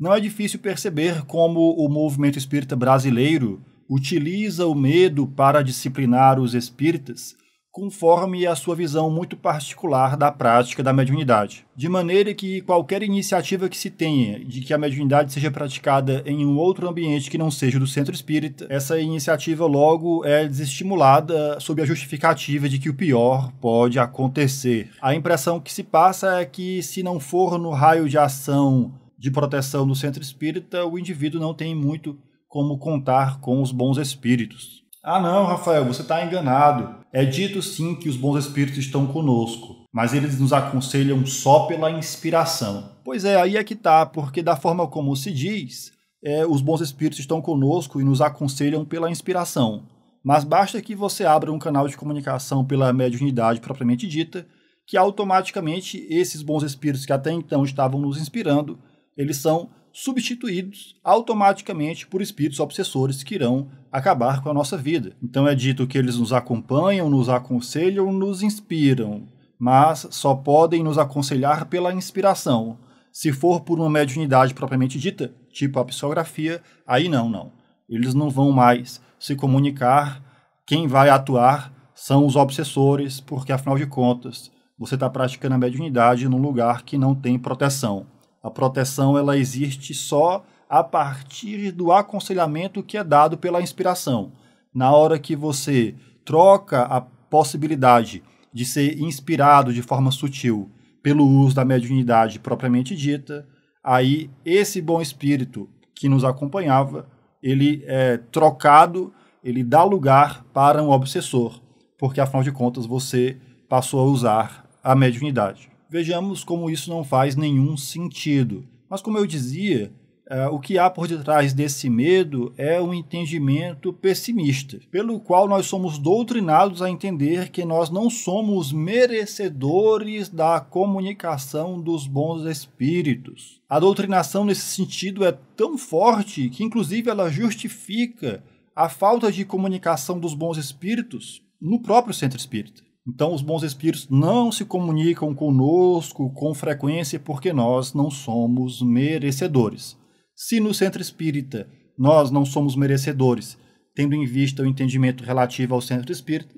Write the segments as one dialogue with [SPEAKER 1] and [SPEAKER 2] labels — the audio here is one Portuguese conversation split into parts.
[SPEAKER 1] não é difícil perceber como o movimento espírita brasileiro utiliza o medo para disciplinar os espíritas, conforme a sua visão muito particular da prática da mediunidade. De maneira que qualquer iniciativa que se tenha de que a mediunidade seja praticada em um outro ambiente que não seja do centro espírita, essa iniciativa logo é desestimulada sob a justificativa de que o pior pode acontecer. A impressão que se passa é que, se não for no raio de ação de proteção do centro espírita, o indivíduo não tem muito como contar com os bons espíritos. Ah, não, Rafael, você está enganado. É dito sim que os bons espíritos estão conosco, mas eles nos aconselham só pela inspiração. Pois é, aí é que tá, porque da forma como se diz, é, os bons espíritos estão conosco e nos aconselham pela inspiração. Mas basta que você abra um canal de comunicação pela mediunidade propriamente dita, que automaticamente esses bons espíritos que até então estavam nos inspirando eles são substituídos automaticamente por espíritos obsessores que irão acabar com a nossa vida. Então é dito que eles nos acompanham, nos aconselham, nos inspiram, mas só podem nos aconselhar pela inspiração. Se for por uma mediunidade propriamente dita, tipo a psicografia, aí não, não. Eles não vão mais se comunicar. Quem vai atuar são os obsessores, porque afinal de contas, você está praticando a mediunidade num lugar que não tem proteção. A proteção ela existe só a partir do aconselhamento que é dado pela inspiração. Na hora que você troca a possibilidade de ser inspirado de forma sutil pelo uso da mediunidade propriamente dita, aí esse bom espírito que nos acompanhava, ele é trocado, ele dá lugar para um obsessor, porque afinal de contas você passou a usar a mediunidade vejamos como isso não faz nenhum sentido. Mas, como eu dizia, é, o que há por detrás desse medo é um entendimento pessimista, pelo qual nós somos doutrinados a entender que nós não somos merecedores da comunicação dos bons espíritos. A doutrinação nesse sentido é tão forte que, inclusive, ela justifica a falta de comunicação dos bons espíritos no próprio centro espírita. Então, os bons espíritos não se comunicam conosco com frequência porque nós não somos merecedores. Se no centro espírita nós não somos merecedores, tendo em vista o entendimento relativo ao centro espírita,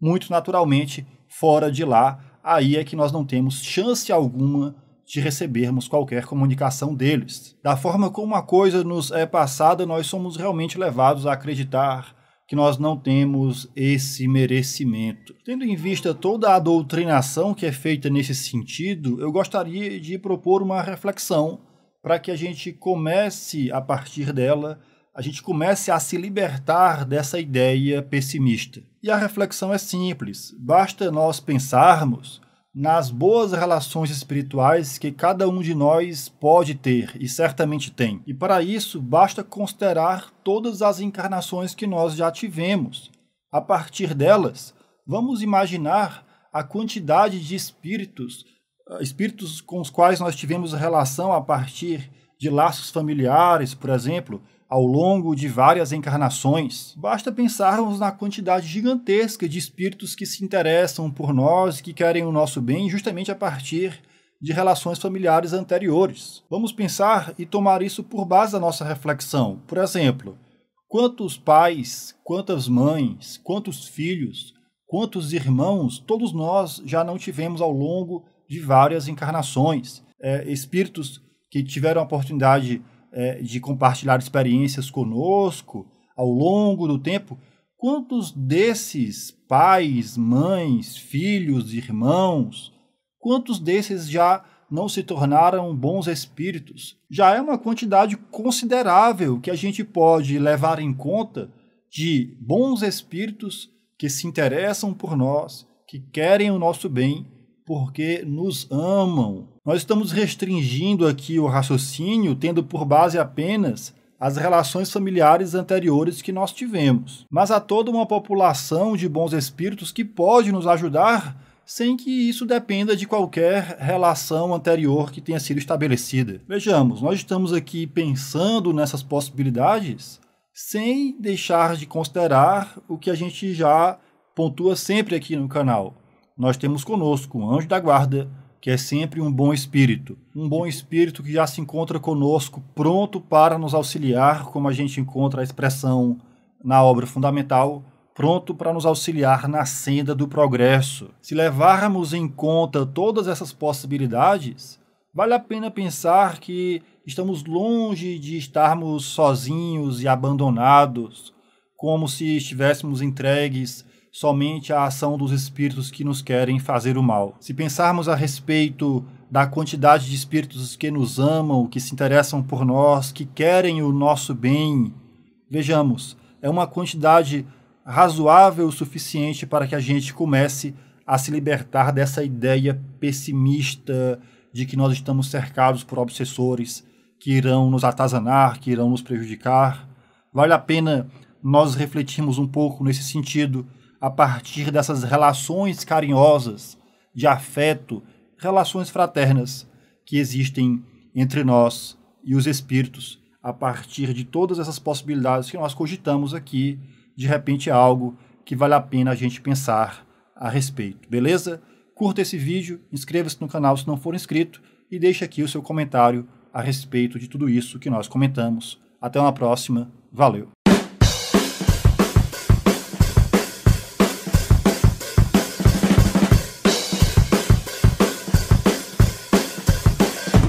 [SPEAKER 1] muito naturalmente, fora de lá, aí é que nós não temos chance alguma de recebermos qualquer comunicação deles. Da forma como a coisa nos é passada, nós somos realmente levados a acreditar que nós não temos esse merecimento. Tendo em vista toda a doutrinação que é feita nesse sentido, eu gostaria de propor uma reflexão para que a gente comece a partir dela, a gente comece a se libertar dessa ideia pessimista. E a reflexão é simples: basta nós pensarmos nas boas relações espirituais que cada um de nós pode ter e certamente tem. E para isso, basta considerar todas as encarnações que nós já tivemos. A partir delas, vamos imaginar a quantidade de espíritos, eh, espíritos com os quais nós tivemos relação a partir de laços familiares, por exemplo, ao longo de várias encarnações, basta pensarmos na quantidade gigantesca de espíritos que se interessam por nós e que querem o nosso bem justamente a partir de relações familiares anteriores. Vamos pensar e tomar isso por base da nossa reflexão. Por exemplo, quantos pais, quantas mães, quantos filhos, quantos irmãos todos nós já não tivemos ao longo de várias encarnações? É, espíritos que tiveram a oportunidade é, de compartilhar experiências conosco ao longo do tempo. Quantos desses pais, mães, filhos, irmãos, quantos desses já não se tornaram bons espíritos? Já é uma quantidade considerável que a gente pode levar em conta de bons espíritos que se interessam por nós, que querem o nosso bem porque nos amam. Nós estamos restringindo aqui o raciocínio, tendo por base apenas as relações familiares anteriores que nós tivemos. Mas há toda uma população de bons espíritos que pode nos ajudar sem que isso dependa de qualquer relação anterior que tenha sido estabelecida. Vejamos, nós estamos aqui pensando nessas possibilidades sem deixar de considerar o que a gente já pontua sempre aqui no canal nós temos conosco o anjo da guarda, que é sempre um bom espírito. Um bom espírito que já se encontra conosco, pronto para nos auxiliar, como a gente encontra a expressão na obra fundamental, pronto para nos auxiliar na senda do progresso. Se levarmos em conta todas essas possibilidades, vale a pena pensar que estamos longe de estarmos sozinhos e abandonados, como se estivéssemos entregues somente a ação dos espíritos que nos querem fazer o mal. Se pensarmos a respeito da quantidade de espíritos que nos amam, que se interessam por nós, que querem o nosso bem, vejamos, é uma quantidade razoável o suficiente para que a gente comece a se libertar dessa ideia pessimista de que nós estamos cercados por obsessores que irão nos atazanar, que irão nos prejudicar. Vale a pena nós refletirmos um pouco nesse sentido a partir dessas relações carinhosas, de afeto, relações fraternas que existem entre nós e os espíritos, a partir de todas essas possibilidades que nós cogitamos aqui, de repente é algo que vale a pena a gente pensar a respeito, beleza? Curta esse vídeo, inscreva-se no canal se não for inscrito e deixe aqui o seu comentário a respeito de tudo isso que nós comentamos. Até uma próxima, valeu!